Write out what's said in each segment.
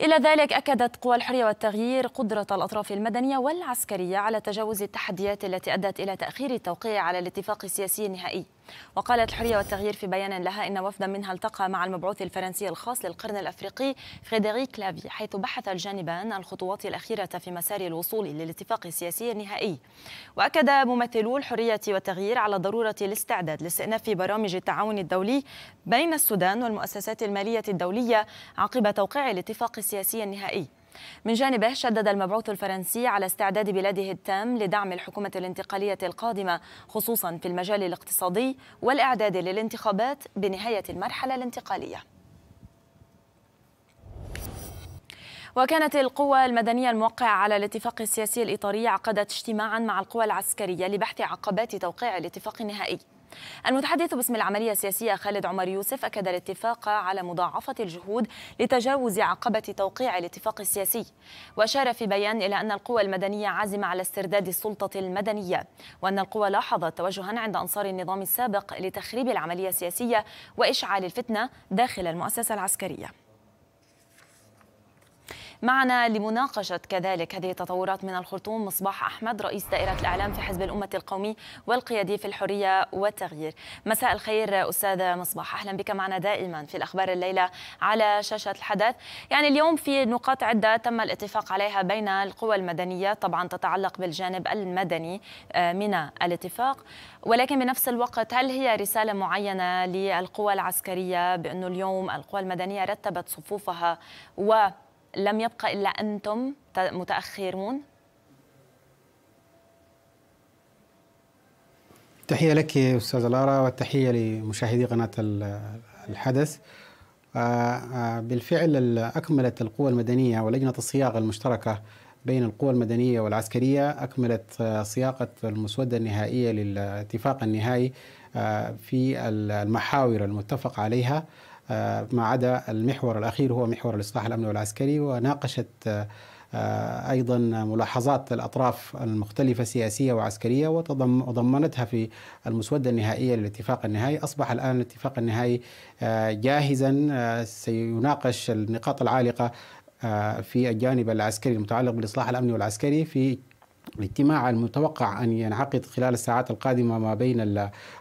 إلى ذلك أكدت قوى الحرية والتغيير قدرة الأطراف المدنية والعسكرية على تجاوز التحديات التي أدت إلى تأخير التوقيع على الاتفاق السياسي النهائي وقالت الحرية والتغيير في بيان لها إن وفدا منها التقى مع المبعوث الفرنسي الخاص للقرن الأفريقي فريدريك لافي حيث بحث الجانبان الخطوات الأخيرة في مسار الوصول للاتفاق السياسي النهائي وأكد ممثلو الحرية والتغيير على ضرورة الاستعداد لاستئناف برامج التعاون الدولي بين السودان والمؤسسات المالية الدولية عقب توقيع الاتفاق السياسي النهائي من جانبه شدد المبعوث الفرنسي على استعداد بلاده التام لدعم الحكومة الانتقالية القادمة خصوصا في المجال الاقتصادي والإعداد للانتخابات بنهاية المرحلة الانتقالية وكانت القوى المدنية الموقعة على الاتفاق السياسي الإطاري عقدت اجتماعا مع القوى العسكرية لبحث عقبات توقيع الاتفاق النهائي المتحدث باسم العملية السياسية خالد عمر يوسف أكد الاتفاق على مضاعفة الجهود لتجاوز عقبة توقيع الاتفاق السياسي وأشار في بيان إلى أن القوى المدنية عازمة على استرداد السلطة المدنية وأن القوى لاحظت توجها عند أنصار النظام السابق لتخريب العملية السياسية وإشعال الفتنة داخل المؤسسة العسكرية معنا لمناقشة كذلك هذه التطورات من الخرطوم مصباح أحمد رئيس دائرة الإعلام في حزب الأمة القومي والقيادي في الحرية والتغيير مساء الخير أستاذ مصباح أهلا بك معنا دائما في الأخبار الليلة على شاشة الحدث يعني اليوم في نقاط عدة تم الاتفاق عليها بين القوى المدنية طبعا تتعلق بالجانب المدني آه، من الاتفاق ولكن بنفس الوقت هل هي رسالة معينة للقوى العسكرية بأنه اليوم القوى المدنية رتبت صفوفها و لم يبقى إلا أنتم متأخرون تحية لك أستاذة لارا والتحية لمشاهدي قناة الحدث آه، آه، بالفعل أكملت القوى المدنية ولجنة الصياغة المشتركة بين القوى المدنية والعسكرية أكملت آه، صياغة المسودة النهائية للاتفاق النهائي في المحاور المتفق عليها آه، ما عدا المحور الأخير هو محور الإصلاح الأمني والعسكري وناقشت آه، ايضا ملاحظات الاطراف المختلفه سياسيه وعسكريه وضمنتها في المسوده النهائيه للاتفاق النهائي، اصبح الان الاتفاق النهائي آه، جاهزا سيناقش النقاط العالقه في الجانب العسكري المتعلق بالاصلاح الامني والعسكري في الاجتماع المتوقع أن ينعقد خلال الساعات القادمة ما بين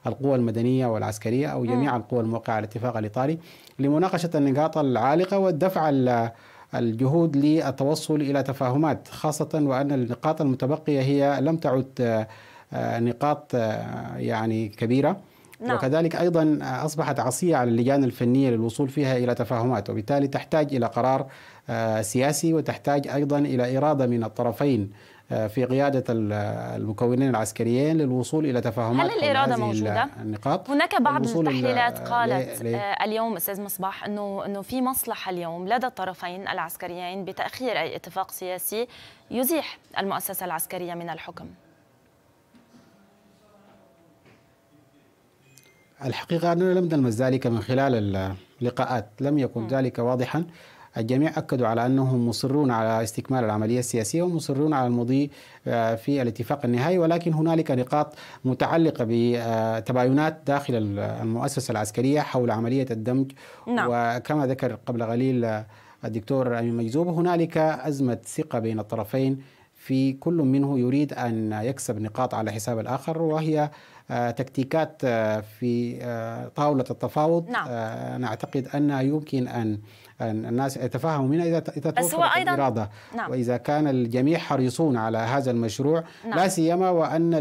القوى المدنية والعسكرية أو جميع القوى الموقعة على الاتفاق الايطالي لمناقشة النقاط العالقة والدفع الجهود للتوصل إلى تفاهمات خاصة وأن النقاط المتبقية هي لم تعد آه، نقاط آه، يعني كبيرة نعم. وكذلك أيضا آه، أصبحت عصية على اللجان الفنية للوصول فيها إلى تفاهمات وبالتالي تحتاج إلى قرار سياسي وتحتاج أيضا إلى إرادة من الطرفين في قيادة المكونين العسكريين للوصول إلى تفاهمات هل الإرادة موجودة؟ النقاط هناك بعض التحليلات قالت لي... لي... آه، اليوم أستاذ مصباح أنه أنه في مصلحة اليوم لدى الطرفين العسكريين بتأخير أي اتفاق سياسي يزيح المؤسسة العسكرية من الحكم الحقيقة أننا لم نلمس ذلك من خلال اللقاءات لم يكن ذلك واضحا الجميع أكدوا على أنهم مصرون على استكمال العملية السياسية ومصرون على المضي آه، في الاتفاق النهائي ولكن هنالك نقاط متعلقة بتباينات داخل المؤسسة العسكرية حول عملية الدمج نعم. وكما ذكر قبل قليل الدكتور أمين مجذوب هنالك أزمة ثقة بين الطرفين في كل منه يريد أن يكسب نقاط على حساب الآخر وهي آه، تكتيكات آه، في طاولة التفاوض نعم. نعتقد أنها يمكن أن الناس يتفهموا منها إذا إذا بس هو أيضا الإرادة نعم. وإذا كان الجميع حريصون على هذا المشروع نعم. لا سيما وأن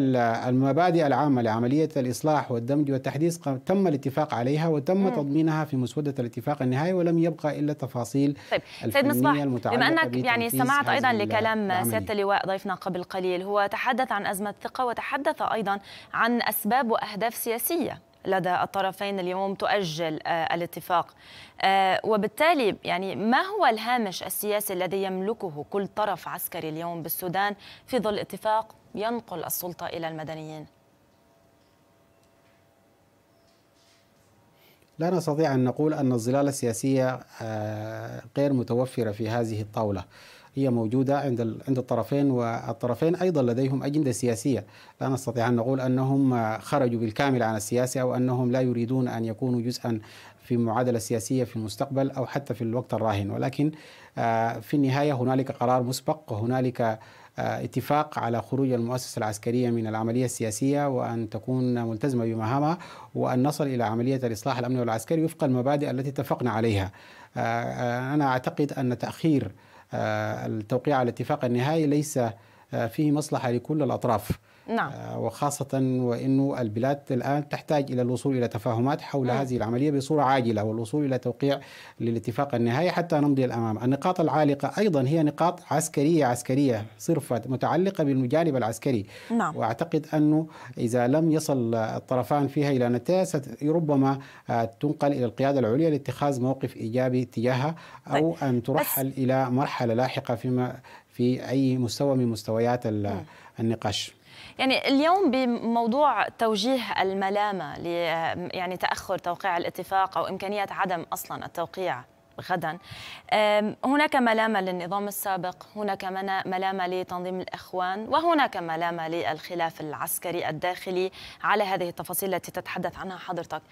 المبادئ العامة لعملية الإصلاح والدمج والتحديث تم الاتفاق عليها وتم مم. تضمينها في مسودة الاتفاق النهائي ولم يبقى إلا تفاصيل طيب. سيد مصباح بما أنك يعني سمعت أيضا لكلام سيادة اللواء ضيفنا قبل قليل هو تحدث عن أزمة ثقة وتحدث أيضا عن أسباب وأهداف سياسية لدى الطرفين اليوم تؤجل آه، الاتفاق آه، وبالتالي يعني ما هو الهامش السياسي الذي يملكه كل طرف عسكري اليوم بالسودان في ظل اتفاق ينقل السلطة إلى المدنيين لا نستطيع أن نقول أن الظلال السياسية آه، غير متوفرة في هذه الطاولة هي موجودة عند عند الطرفين والطرفين أيضا لديهم أجندة سياسية لا نستطيع أن نقول أنهم خرجوا بالكامل عن السياسة أو أنهم لا يريدون أن يكونوا جزءا في معادلة سياسية في المستقبل أو حتى في الوقت الراهن ولكن آه، في النهاية هنالك قرار مسبق وهنالك آه، اتفاق على خروج المؤسسة العسكرية من العملية السياسية وأن تكون ملتزمة بمهامها وأن نصل إلى عملية الإصلاح الأمني والعسكري وفق المبادئ التي اتفقنا عليها آه، أنا أعتقد أن تأخير آه، التوقيع على الاتفاق النهائي ليس آه، فيه مصلحة لكل الأطراف نعم. آه، وخاصة وأنه البلاد الآن تحتاج إلى الوصول إلى تفاهمات حول نعم. هذه العملية بصورة عاجلة والوصول إلى توقيع للاتفاق النهائي حتى نمضي الأمام النقاط العالقة أيضا هي نقاط عسكرية عسكرية صرفة متعلقة بالجانب العسكري نعم. وأعتقد أنه إذا لم يصل الطرفان فيها إلى نتائج ربما آه، تنقل إلى القيادة العليا لاتخاذ موقف إيجابي تجاهها أو طيب. أن ترحل بس. إلى مرحلة لاحقة فيما في أي مستوى من مستويات النقاش يعني اليوم بموضوع توجيه الملامه ل يعني تاخر توقيع الاتفاق او امكانيه عدم اصلا التوقيع غدا هناك ملامة للنظام السابق هناك ملامة لتنظيم الإخوان وهناك ملامة للخلاف العسكري الداخلي على هذه التفاصيل التي تتحدث عنها حضرتك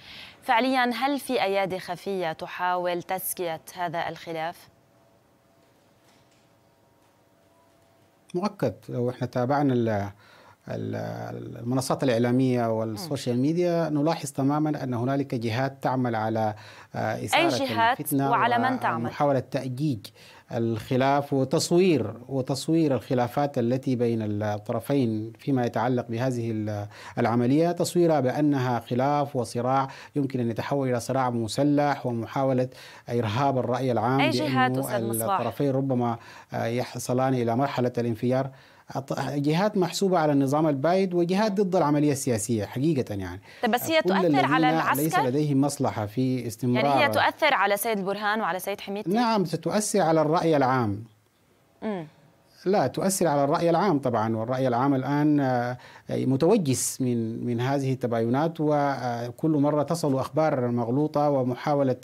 فعليا هل في أيادي خفية تحاول تزكية هذا الخلاف؟ مؤكد لو احنا تابعنا المنصات الإعلامية والسوشيال ميديا نلاحظ تماما أن هنالك جهات تعمل على آه، إثارة أي جهات الفتنة وعلى من تعمل محاولة تأجيج الخلاف وتصوير وتصوير الخلافات التي بين الطرفين فيما يتعلق بهذه العملية تصويرها بأنها خلاف وصراع يمكن أن يتحول إلى صراع مسلح ومحاولة إرهاب الرأي العام أي جهات الطرفين ربما آه، يحصلان إلى مرحلة الانفجار جهات محسوبه على النظام البايد وجهات ضد العمليه السياسيه حقيقه يعني طيب بس هي تؤثر على العسكر ليس لديه مصلحه في استمرار يعني هي تؤثر على سيد برهان وعلى سيد حميد نعم ستؤثر على الراي العام م. لا تؤثر على الرأي العام طبعا والرأي العام الآن آه، متوجس من من هذه التباينات وكل مرة تصل أخبار مغلوطة ومحاولة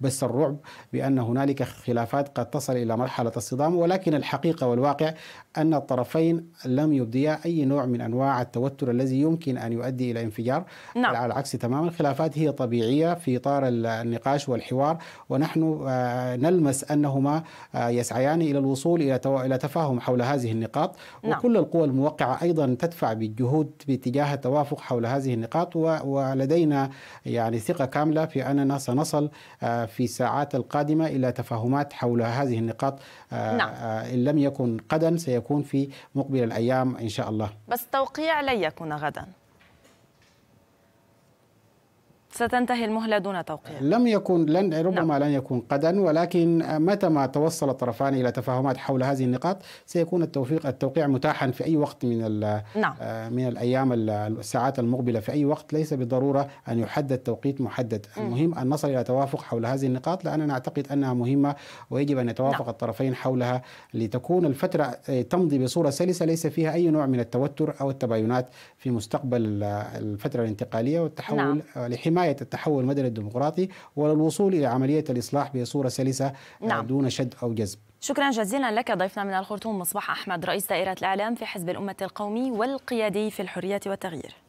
بث الرعب بأن هنالك خلافات قد تصل إلى مرحلة الصدام ولكن الحقيقة والواقع أن الطرفين لم يبديا أي نوع من أنواع التوتر الذي يمكن أن يؤدي إلى انفجار نعم. على العكس تماما الخلافات هي طبيعية في إطار النقاش والحوار ونحن آه، نلمس أنهما آه، يسعيان إلى الوصول إلى تفاهم حول هذه النقاط نعم. وكل القوى الموقعة أيضا تدفع بالجهود باتجاه التوافق حول هذه النقاط ولدينا يعني ثقة كاملة في أننا سنصل آه، في الساعات القادمة إلى تفاهمات حول هذه النقاط نعم. إن لم يكن قدا سيكون سيكون في مقبل الأيام إن شاء الله بس توقيع لن يكون غدا ستنتهي المهلة دون توقيع لم يكن لن ربما نعم. لن يكون غدا ولكن متى ما توصل الطرفان إلى تفاهمات حول هذه النقاط سيكون التوفيق التوقيع متاحا في أي وقت من نعم. آه، من الأيام الساعات المقبلة في أي وقت ليس بالضرورة أن يحدد توقيت محدد المهم أن نصل إلى توافق حول هذه النقاط لأننا نعتقد أنها مهمة ويجب أن يتوافق نعم. الطرفين حولها لتكون الفترة آه، تمضي بصورة سلسة ليس فيها أي نوع من التوتر أو التباينات في مستقبل الفترة الانتقالية والتحول نعم. آه، لحماية غاية التحول المدني الديمقراطي وللوصول إلى عملية الإصلاح بصورة سلسة آه، نعم. دون شد أو جذب شكرا جزيلا لك ضيفنا من الخرطوم مصباح أحمد رئيس دائرة الإعلام في حزب الأمة القومي والقيادي في الحرية والتغيير